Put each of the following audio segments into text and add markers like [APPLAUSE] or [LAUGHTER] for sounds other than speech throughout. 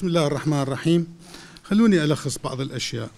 بسم الله الرحمن الرحيم خلوني ألخص بعض الأشياء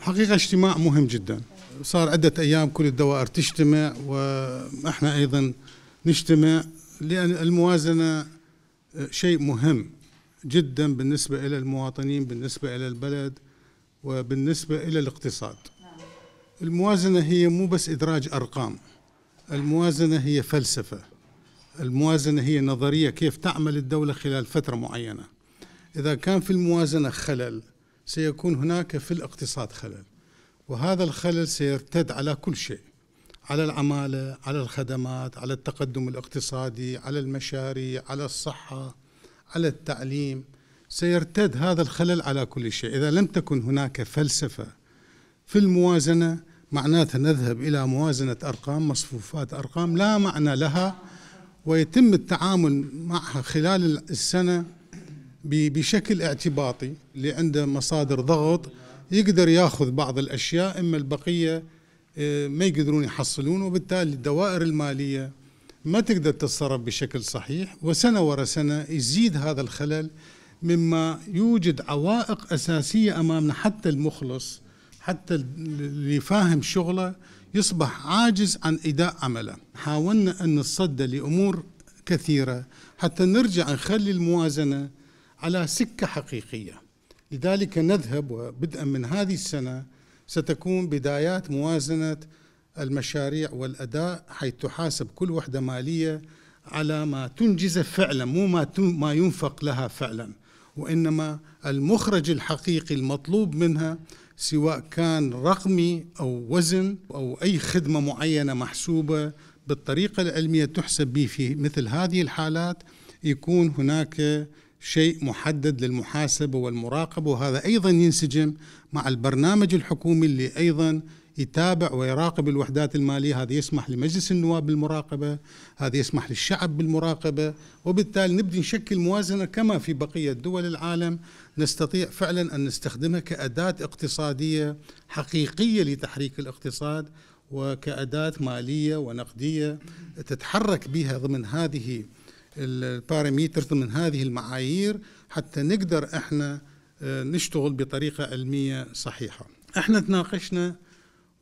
حقيقة اجتماع مهم جدا صار عدة أيام كل الدوائر تجتمع وإحنا أيضا نجتمع لأن الموازنة شيء مهم جدا بالنسبة إلى المواطنين بالنسبة إلى البلد وبالنسبة إلى الاقتصاد الموازنة هي مو بس إدراج أرقام الموازنة هي فلسفة الموازنة هي نظرية كيف تعمل الدولة خلال فترة معينة إذا كان في الموازنة خلل سيكون هناك في الاقتصاد خلل وهذا الخلل سيرتد على كل شيء على العمالة على الخدمات على التقدم الاقتصادي على المشاريع على الصحة على التعليم سيرتد هذا الخلل على كل شيء إذا لم تكن هناك فلسفة في الموازنة معناتها نذهب إلى موازنة أرقام مصفوفات أرقام لا معنى لها ويتم التعامل معها خلال السنة بشكل اعتباطي اللي عنده مصادر ضغط يقدر ياخذ بعض الاشياء اما البقيه آه، ما يقدرون يحصلون وبالتالي الدوائر الماليه ما تقدر تتصرف بشكل صحيح وسنه ورا سنه يزيد هذا الخلل مما يوجد عوائق اساسيه امامنا حتى المخلص حتى اللي فاهم شغله يصبح عاجز عن اداء عمله حاولنا ان نصد لامور كثيره حتى نرجع نخلي الموازنه على سكة حقيقية لذلك نذهب وبدءا من هذه السنة ستكون بدايات موازنة المشاريع والأداء حيث تحاسب كل وحدة مالية على ما تنجز فعلا مو ما ما ينفق لها فعلا وإنما المخرج الحقيقي المطلوب منها سواء كان رقمي أو وزن أو أي خدمة معينة محسوبة بالطريقة العلمية تحسب به في مثل هذه الحالات يكون هناك شيء محدد للمحاسبة والمراقبة وهذا أيضا ينسجم مع البرنامج الحكومي اللي أيضا يتابع ويراقب الوحدات المالية هذا يسمح لمجلس النواب بالمراقبة هذا يسمح للشعب بالمراقبة وبالتالي نبدي نشكل موازنة كما في بقية دول العالم نستطيع فعلا أن نستخدمها كأداة اقتصادية حقيقية لتحريك الاقتصاد وكأداة مالية ونقدية تتحرك بها ضمن هذه الباراميترز ضمن هذه المعايير حتى نقدر احنا آه، نشتغل بطريقة علمية صحيحة احنا تناقشنا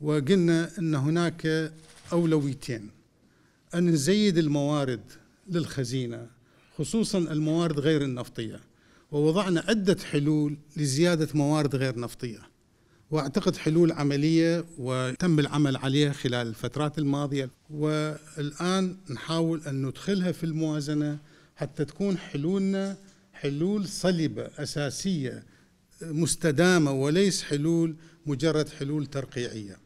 وقلنا ان هناك أولويتين أن نزيد الموارد للخزينة خصوصا الموارد غير النفطية ووضعنا عدة حلول لزيادة موارد غير نفطية واعتقد حلول عمليه وتم العمل عليها خلال الفترات الماضيه والان نحاول ان ندخلها في الموازنه حتى تكون حلولنا حلول صلبه اساسيه مستدامه وليس حلول مجرد حلول ترقيعيه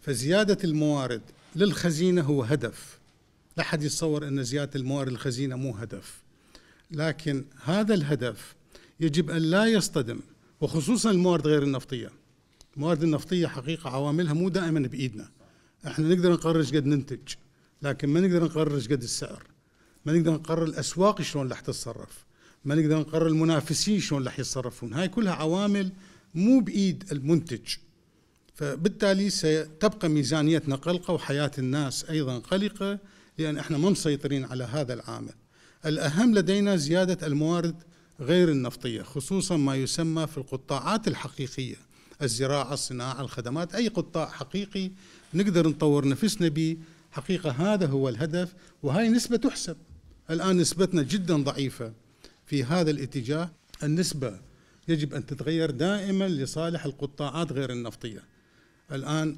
فزياده الموارد للخزينه هو هدف لا حد يتصور ان زياده الموارد الخزينه مو هدف لكن هذا الهدف يجب ان لا يصطدم وخصوصا الموارد غير النفطيه الموارد النفطيه حقيقه عواملها مو دائما بايدنا احنا نقدر نقرر قد ننتج لكن ما نقدر نقرر قد السعر ما نقدر نقرر الاسواق شلون راح تتصرف ما نقدر نقرر المنافسين شلون راح يتصرفون هاي كلها عوامل مو بايد المنتج فبالتالي ستبقى ميزانيتنا قلقه وحياه الناس ايضا قلقه لان احنا ما مسيطرين على هذا العامل الاهم لدينا زياده الموارد غير النفطيه خصوصا ما يسمى في القطاعات الحقيقيه الزراعه الصناعه الخدمات اي قطاع حقيقي نقدر نطور نفسنا به حقيقه هذا هو الهدف وهاي نسبه تحسب الان نسبتنا جدا ضعيفه في هذا الاتجاه النسبه يجب ان تتغير دائما لصالح القطاعات غير النفطيه الان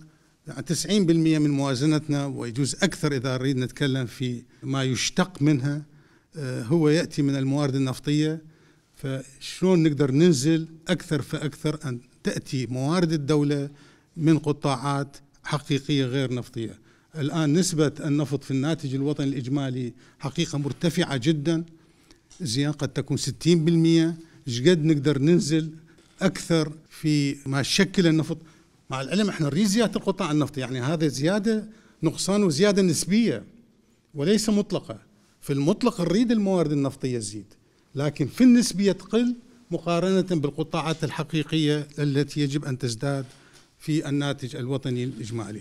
90% من موازنتنا ويجوز اكثر اذا نريد نتكلم في ما يشتق منها آه، هو ياتي من الموارد النفطيه فشلون نقدر ننزل اكثر فاكثر ان تأتي موارد الدولة من قطاعات حقيقية غير نفطية الآن نسبة النفط في الناتج الوطني الإجمالي حقيقة مرتفعة جدا زيان قد تكون 60% شقد نقدر ننزل أكثر في ما شكل النفط مع العلم احنا نريد زيادة القطاع النفطي يعني هذا زيادة نقصان وزيادة نسبية وليس مطلقة في المطلق نريد الموارد النفطية تزيد لكن في النسبية تقل مقارنة بالقطاعات الحقيقية التي يجب أن تزداد في الناتج الوطني الإجمالي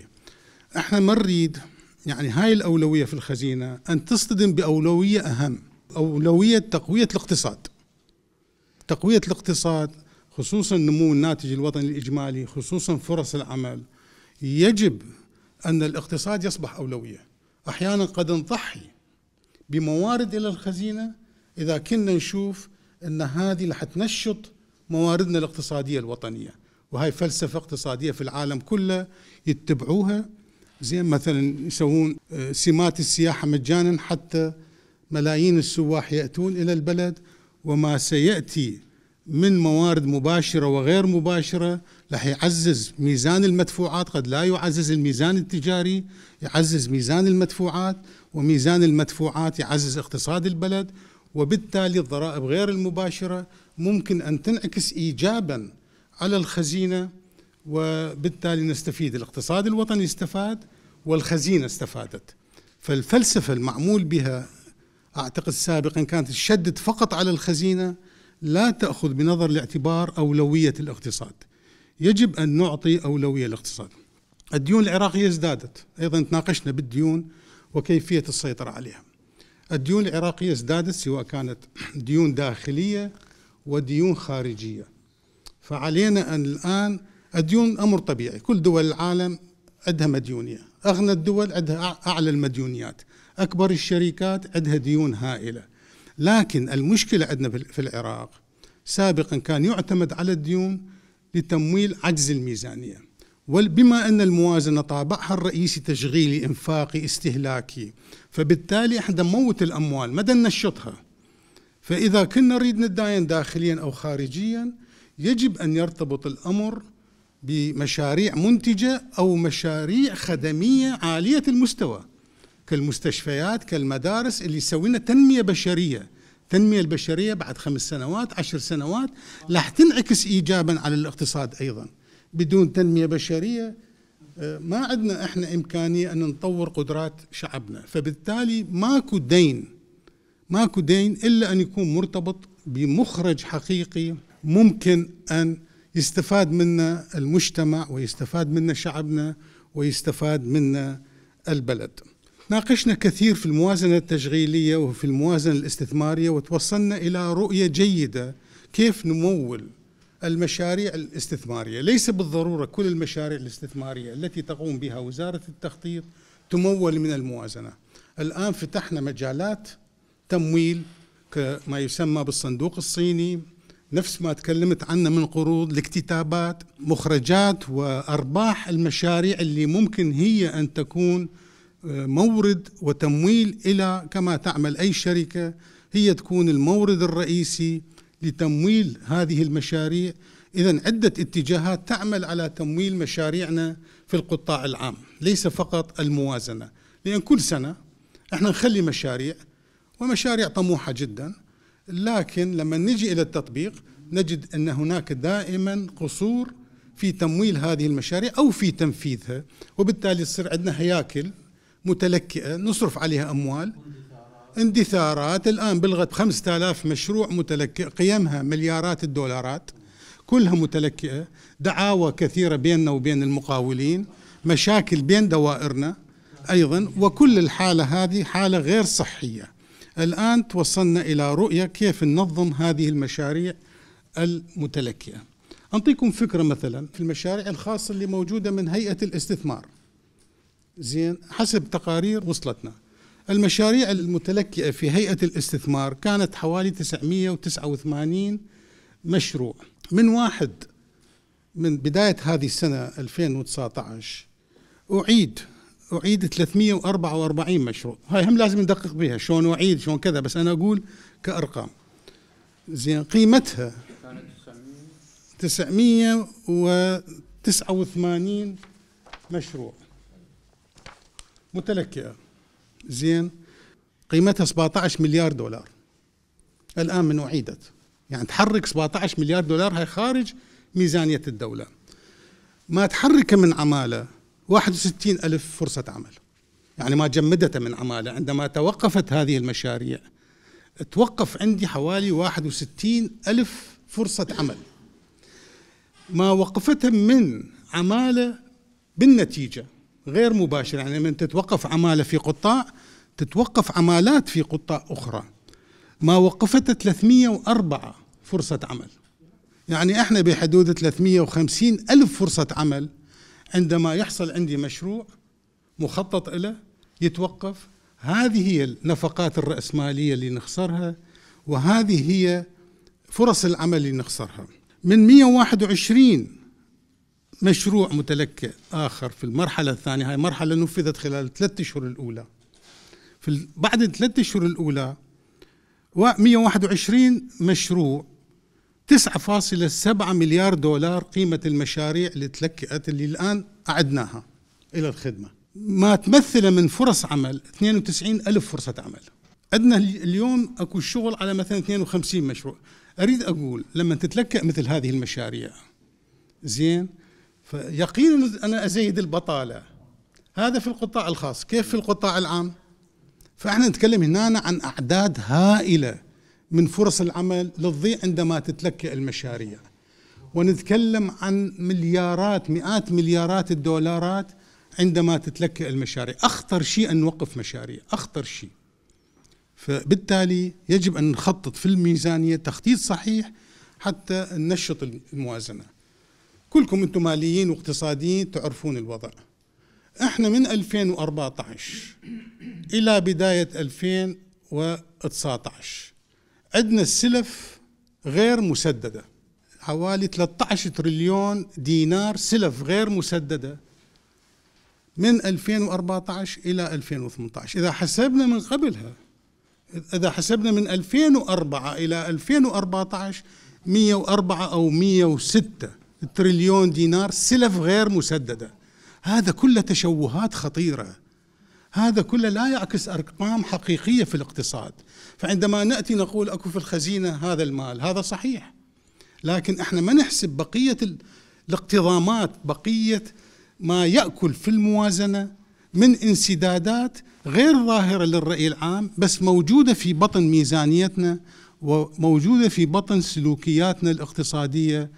احنا ما نريد يعني هاي الأولوية في الخزينة أن تصطدم بأولوية أهم أولوية تقوية الاقتصاد تقوية الاقتصاد خصوصا نمو الناتج الوطني الإجمالي خصوصا فرص العمل يجب أن الاقتصاد يصبح أولوية أحيانا قد نضحي بموارد إلى الخزينة إذا كنا نشوف ان هذه اللي حتنشط مواردنا الاقتصاديه الوطنيه وهي فلسفه اقتصاديه في العالم كله يتبعوها زين مثلا يسوون آه، سمات السياحه مجانا حتى ملايين السواح ياتون الى البلد وما سياتي من موارد مباشره وغير مباشره راح يعزز ميزان المدفوعات قد لا يعزز الميزان التجاري يعزز ميزان المدفوعات وميزان المدفوعات يعزز اقتصاد البلد وبالتالي الضرائب غير المباشرة ممكن أن تنعكس إيجابا على الخزينة وبالتالي نستفيد الاقتصاد الوطني استفاد والخزينة استفادت فالفلسفة المعمول بها أعتقد سابقا كانت تشدد فقط على الخزينة لا تأخذ بنظر الاعتبار أولوية الاقتصاد يجب أن نعطي أولوية للاقتصاد الديون العراقية ازدادت أيضا تناقشنا بالديون وكيفية السيطرة عليها الديون العراقية ازدادت سواء كانت [CLEARS THROAT] ديون داخلية وديون خارجية فعلينا أن الآن الديون أمر طبيعي كل دول العالم عندها مديونية أغنى الدول عندها أعلى المديونيات أكبر الشركات عندها ديون هائلة لكن المشكلة عندنا في العراق سابقا كان يعتمد على الديون لتمويل عجز الميزانيه وبما أن الموازنة طابعها الرئيسي تشغيلي إنفاقي استهلاكي فبالتالي احنا نموت الأموال ما ننشطها فإذا كنا نريد نداين داخليا أو خارجيا يجب أن يرتبط الأمر بمشاريع منتجة أو مشاريع خدمية عالية المستوى كالمستشفيات كالمدارس اللي لنا تنمية بشرية التنمية البشرية بعد خمس سنوات عشر سنوات راح تنعكس إيجابا على الاقتصاد أيضا بدون تنميه بشريه آه، ما عندنا احنا امكانيه ان نطور قدرات شعبنا فبالتالي ماكو دين ماكو دين الا ان يكون مرتبط بمخرج حقيقي ممكن ان يستفاد منا المجتمع ويستفاد منا شعبنا ويستفاد منا البلد ناقشنا كثير في الموازنة التشغيلية وفي الموازنة الاستثمارية وتوصلنا إلى رؤية جيدة كيف نمول المشاريع الاستثمارية ليس بالضرورة كل المشاريع الاستثمارية التي تقوم بها وزارة التخطيط تمول من الموازنة الآن فتحنا مجالات تمويل كما يسمى بالصندوق الصيني نفس ما تكلمت عنه من قروض لاكتتابات مخرجات وأرباح المشاريع اللي ممكن هي أن تكون آه، مورد وتمويل إلى كما تعمل أي شركة هي تكون المورد الرئيسي لتمويل هذه المشاريع إذا عدة اتجاهات تعمل على تمويل مشاريعنا في القطاع العام ليس فقط الموازنة لأن كل سنة احنا نخلي مشاريع ومشاريع طموحة جدا لكن لما نجي إلى التطبيق نجد أن هناك دائما قصور في تمويل هذه المشاريع أو في تنفيذها وبالتالي تصير عندنا هياكل متلكئة نصرف عليها أموال اندثارات الآن بلغت 5000 مشروع متلكئ قيمها مليارات الدولارات كلها متلكئة دعاوى كثيرة بيننا وبين المقاولين مشاكل بين دوائرنا أيضا وكل الحالة هذه حالة غير صحية الآن توصلنا إلى رؤية كيف ننظم هذه المشاريع المتلكئة أنطيكم فكرة مثلا في المشاريع الخاصة اللي موجودة من هيئة الاستثمار زين حسب تقارير وصلتنا المشاريع المتلكئة في هيئة الاستثمار كانت حوالي 989 مشروع من واحد من بداية هذه السنة 2019 أعيد أعيد 344 مشروع هاي هم لازم ندقق بها شلون أعيد شلون كذا بس أنا أقول كأرقام زين قيمتها 989 مشروع متلكئة زين قيمتها 17 مليار دولار الآن من أعيدت يعني تحرك 17 مليار دولار هاي خارج ميزانية الدولة ما تحركه من عمالة 61 ألف فرصة عمل يعني ما جمدته من عمالة عندما توقفت هذه المشاريع توقف عندي حوالي 61 ألف فرصة عمل ما وقفتها من عمالة بالنتيجة غير مباشر يعني من تتوقف عمالة في قطاع تتوقف عمالات في قطاع أخرى ما وقفته 304 فرصة عمل يعني احنا بحدود 350 ألف فرصة عمل عندما يحصل عندي مشروع مخطط له يتوقف هذه هي النفقات الرأسمالية اللي نخسرها وهذه هي فرص العمل اللي نخسرها من 121 مشروع متلكئ آخر في المرحلة الثانية هاي مرحلة نفذت خلال ثلاثة أشهر الأولى في بعد الثلاث أشهر الأولى 121 مشروع 9.7 مليار دولار قيمة المشاريع اللي تلكئت اللي الآن أعدناها إلى الخدمة ما تمثل من فرص عمل 92 ألف فرصة عمل عندنا اليوم اكو شغل على مثلا 52 مشروع اريد اقول لما تتلكأ مثل هذه المشاريع زين فيقين أنا أزيد البطالة هذا في القطاع الخاص كيف في القطاع العام فإحنا نتكلم هنا عن أعداد هائلة من فرص العمل للضيء عندما تتلكئ المشاريع ونتكلم عن مليارات مئات مليارات الدولارات عندما تتلكئ المشاريع أخطر شيء أن نوقف مشاريع أخطر شيء فبالتالي يجب أن نخطط في الميزانية تخطيط صحيح حتى ننشط الموازنة كلكم انتم ماليين واقتصاديين تعرفون الوضع احنا من 2014 الى بدايه 2019 عندنا السلف غير مسدده حوالي 13 تريليون دينار سلف غير مسدده من 2014 الى 2018 اذا حسبنا من قبلها اذا حسبنا من 2004 الى 2014 104 او 106 تريليون دينار سلف غير مسدده هذا كله تشوهات خطيره هذا كله لا يعكس ارقام حقيقيه في الاقتصاد فعندما ناتي نقول اكو في الخزينه هذا المال هذا صحيح لكن احنا ما نحسب بقيه الاقتضامات بقيه ما ياكل في الموازنه من انسدادات غير ظاهره للراي العام بس موجوده في بطن ميزانيتنا وموجوده في بطن سلوكياتنا الاقتصاديه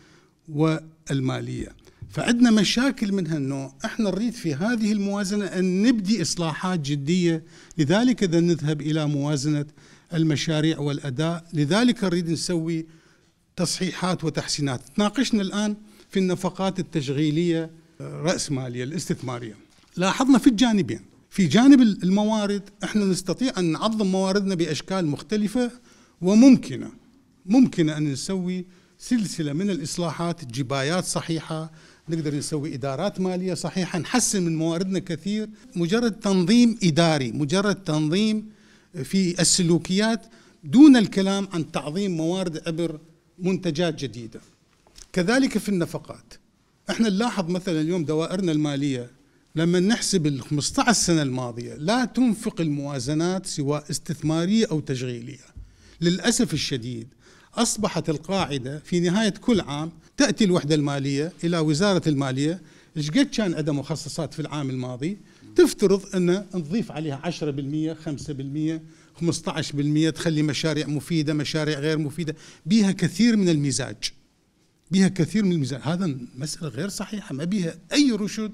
و الماليه فعندنا مشاكل من هالنوع احنا نريد في هذه الموازنه ان نبدي اصلاحات جديه لذلك اذا نذهب الى موازنه المشاريع والاداء لذلك نريد نسوي تصحيحات وتحسينات تناقشنا الان في النفقات التشغيليه راس ماليه الاستثماريه لاحظنا في الجانبين في جانب الموارد احنا نستطيع ان نعظم مواردنا باشكال مختلفه وممكنه ممكن ان نسوي سلسله من الاصلاحات جبايات صحيحه نقدر نسوي ادارات ماليه صحيحه نحسن من مواردنا كثير مجرد تنظيم اداري مجرد تنظيم في السلوكيات دون الكلام عن تعظيم موارد عبر منتجات جديده كذلك في النفقات احنا نلاحظ مثلا اليوم دوائرنا الماليه لما نحسب ال 15 سنه الماضيه لا تنفق الموازنات سواء استثماريه او تشغيليه للاسف الشديد أصبحت القاعدة في نهاية كل عام تأتي الوحدة المالية إلى وزارة المالية ايش قد كان عندها مخصصات في العام الماضي تفترض أن نضيف عليها 10% 5% 15% تخلي مشاريع مفيدة مشاريع غير مفيدة بها كثير من المزاج بها كثير من المزاج هذا مسألة غير صحيحة ما بها أي رشد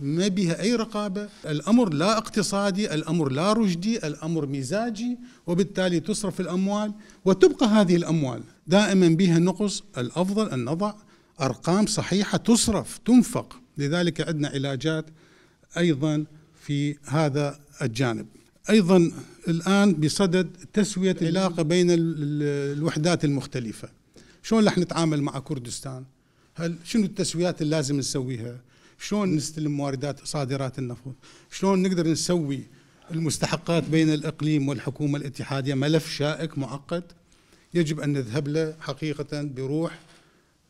ما بها أي رقابة الأمر لا اقتصادي الأمر لا رشدي الأمر مزاجي وبالتالي تصرف الأموال وتبقى هذه الأموال دائما بها نقص الأفضل أن نضع أرقام صحيحة تصرف تنفق لذلك عندنا علاجات أيضا في هذا الجانب أيضا الآن بصدد تسوية العلاقة بين الوحدات المختلفة شلون رح نتعامل مع كردستان هل شنو التسويات اللي لازم نسويها شلون نستلم واردات صادرات النفط شلون نقدر نسوي المستحقات بين الإقليم والحكومة الاتحادية ملف شائك معقد يجب أن نذهب له حقيقة بروح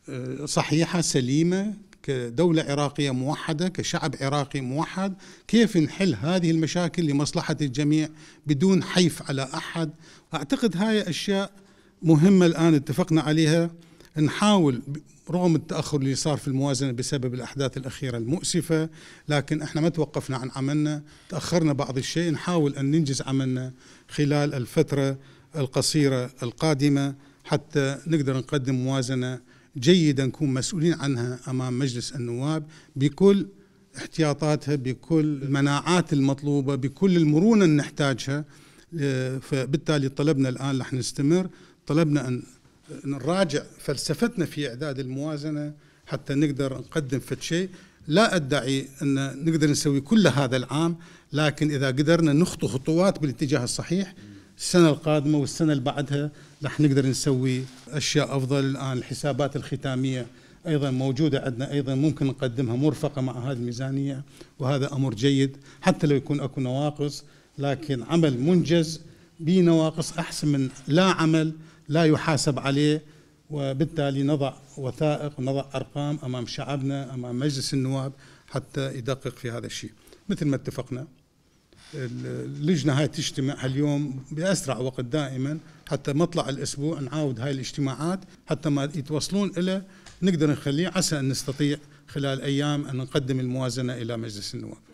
آه، صحيحة سليمة كدولة عراقية موحدة كشعب عراقي موحد كيف نحل هذه المشاكل لمصلحة الجميع بدون حيف على أحد أعتقد هاي أشياء مهمة الآن اتفقنا عليها نحاول رغم التاخر اللي صار في الموازنه بسبب الاحداث الاخيره المؤسفه لكن احنا ما توقفنا عن عملنا تاخرنا بعض الشيء نحاول ان ننجز عملنا خلال الفتره القصيره القادمه حتى نقدر نقدم موازنه جيده نكون مسؤولين عنها امام مجلس النواب بكل احتياطاتها بكل المناعات المطلوبه بكل المرونه اللي نحتاجها آه، فبالتالي طلبنا الان رح نستمر طلبنا ان نراجع فلسفتنا في إعداد الموازنة حتى نقدر نقدم في شيء لا أدعي أن نقدر نسوي كل هذا العام لكن إذا قدرنا نخطو خطوات بالاتجاه الصحيح السنة القادمة والسنة اللي بعدها راح نقدر نسوي أشياء أفضل الآن الحسابات الختامية ايضا موجوده عندنا ايضا ممكن نقدمها مرفقه مع هذه الميزانيه وهذا امر جيد حتى لو يكون اكو نواقص لكن عمل منجز بنواقص احسن من لا عمل لا يحاسب عليه وبالتالي نضع وثائق ونضع ارقام امام شعبنا امام مجلس النواب حتى يدقق في هذا الشيء مثل ما اتفقنا اللجنه هاي تجتمع اليوم باسرع وقت دائما حتى مطلع الاسبوع نعاود هاي الاجتماعات حتى ما يتوصلون الى نقدر نخليه عسى ان نستطيع خلال ايام ان نقدم الموازنه الى مجلس النواب